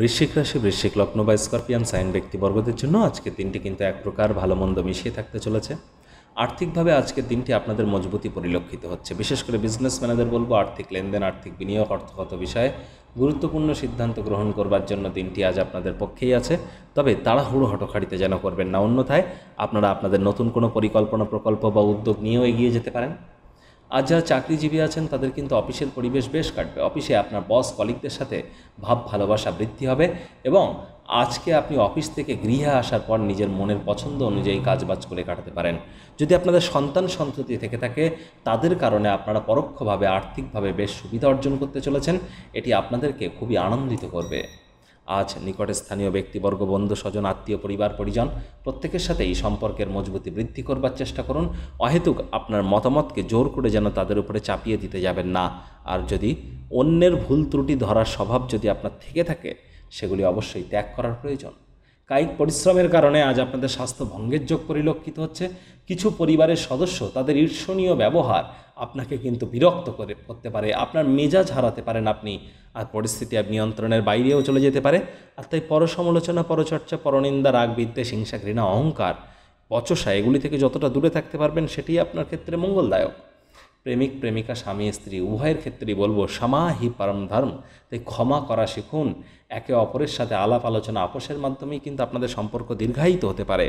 বৃশ্চিক রাশি বৃশ্চিক লগ্ন বা স্কর্পিয়ান সাইন ব্যক্তিবর্গদের জন্য আজকে দিনটি কিন্তু এক প্রকার ভালো মন্দ মিশিয়ে থাকতে চলেছে আর্থিকভাবে আজকের দিনটি আপনাদের মজবুতি পরিলক্ষিত হচ্ছে বিশেষ করে বিজনেসম্যানেদের বলবো আর্থিক লেনদেন আর্থিক বিনিয়োগ অর্থগত বিষয়ে গুরুত্বপূর্ণ সিদ্ধান্ত গ্রহণ করবার জন্য দিনটি আজ আপনাদের পক্ষেই আছে তবে তাড়াহুড়ো হটোখাড়িতে যেন করবেন না অন্যথায় আপনারা আপনাদের নতুন কোনো পরিকল্পনা প্রকল্প বা উদ্যোগ নিয়েও এগিয়ে যেতে পারেন আর যারা চাকরিজীবী আছেন তাদের কিন্তু অফিসের পরিবেশ বেশ কাটবে অফিসে আপনার বস কলিগদের সাথে ভাব ভালোবাসা বৃদ্ধি হবে এবং আজকে আপনি অফিস থেকে গৃহে আসার পর নিজের মনের পছন্দ অনুযায়ী কাজবাজ করে কাটাতে পারেন যদি আপনাদের সন্তান সন্ততি থেকে থাকে তাদের কারণে আপনারা পরোক্ষভাবে আর্থিকভাবে বেশ সুবিধা অর্জন করতে চলেছেন এটি আপনাদেরকে খুবই আনন্দিত করবে আজ নিকটে স্থানীয় ব্যক্তিবর্গ বন্ধু স্বজন আত্মীয় পরিবার পরিজন প্রত্যেকের সাথে এই সম্পর্কের মজবুতি বৃদ্ধি করবার চেষ্টা করুন অহেতুক আপনার মতামতকে জোর করে যেন তাদের উপরে চাপিয়ে দিতে যাবেন না আর যদি অন্যের ভুল ত্রুটি ধরার স্বভাব যদি আপনার থেকে থাকে সেগুলি অবশ্যই ত্যাগ করার প্রয়োজন কায়িক পরিশ্রমের কারণে আজ আপনাদের স্বাস্থ্য ভঙ্গের যোগ পরিলক্ষিত হচ্ছে কিছু পরিবারের সদস্য তাদের ঈর্ষণীয় ব্যবহার আপনাকে কিন্তু বিরক্ত করে করতে পারে আপনার মেজাজ হারাতে পারেন আপনি আর পরিস্থিতি আপনি নিয়ন্ত্রণের বাইরেও চলে যেতে পারে আর তাই পরসমালোচনা পরচর্চা পরনিন্দা রাগ বিদ্বেষ হিংসা ঘৃণা অহংকার পচসা এগুলি থেকে যতটা দূরে থাকতে পারবেন সেটি আপনার ক্ষেত্রে মঙ্গলদায়ক প্রেমিক প্রেমিকা স্বামী স্ত্রী উভয়ের ক্ষেত্রেই বলবো সমাহি পরম ধর্ম তাই ক্ষমা করা শিখুন একে অপরের সাথে আলাপ আলোচনা আপোষের মাধ্যমেই কিন্তু আপনাদের সম্পর্ক দীর্ঘায়িত হতে পারে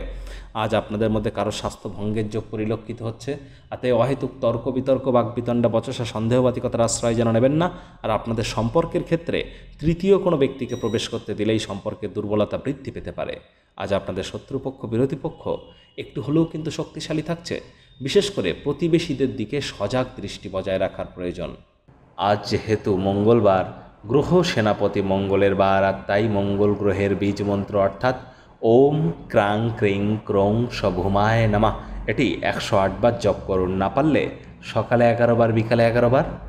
আজ আপনাদের মধ্যে কারো স্বাস্থ্য ভঙ্গের যোগ পরিলক্ষিত হচ্ছে আর তাই অহেতুক তর্ক বিতর্ক বাকবিতণ্ডা বচসা সন্দেহবাতিকতার আশ্রয় যেন নেবেন না আর আপনাদের সম্পর্কের ক্ষেত্রে তৃতীয় কোনো ব্যক্তিকে প্রবেশ করতে দিলেই সম্পর্কের দুর্বলতা বৃদ্ধি পেতে পারে আজ আপনাদের শত্রুপক্ষ বিরোধী পক্ষ একটু হলেও কিন্তু শক্তিশালী থাকছে বিশেষ করে প্রতিবেশীদের দিকে সজাগ দৃষ্টি বজায় রাখার প্রয়োজন আজ যেহেতু মঙ্গলবার গ্রহ সেনাপতি মঙ্গলের বার আর তাই মঙ্গল গ্রহের বীজ মন্ত্র অর্থাৎ ওম ক্রাং ক্রিং ক্রং সভুমায় নামা এটি একশো আটবার জপ করুন না পারলে সকালে এগারো বার বিকালে এগারো বার